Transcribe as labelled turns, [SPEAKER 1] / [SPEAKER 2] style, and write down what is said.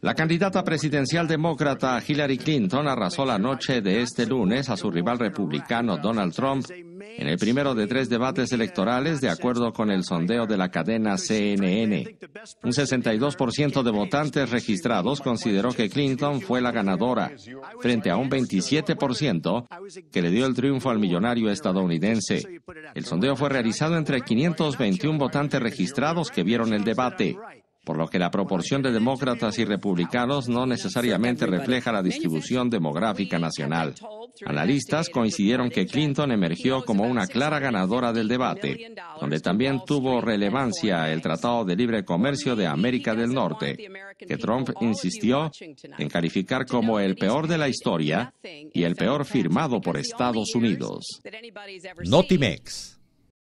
[SPEAKER 1] La candidata presidencial demócrata Hillary Clinton arrasó la noche de este lunes a su rival republicano Donald Trump en el primero de tres debates electorales de acuerdo con el sondeo de la cadena CNN. Un 62% de votantes registrados consideró que Clinton fue la ganadora, frente a un 27% que le dio el triunfo al millonario estadounidense. El sondeo fue realizado entre 521 votantes registrados que vieron el debate por lo que la proporción de demócratas y republicanos no necesariamente refleja la distribución demográfica nacional. Analistas coincidieron que Clinton emergió como una clara ganadora del debate, donde también tuvo relevancia el Tratado de Libre Comercio de América del Norte, que Trump insistió en calificar como el peor de la historia y el peor firmado por Estados
[SPEAKER 2] Unidos. Notimex.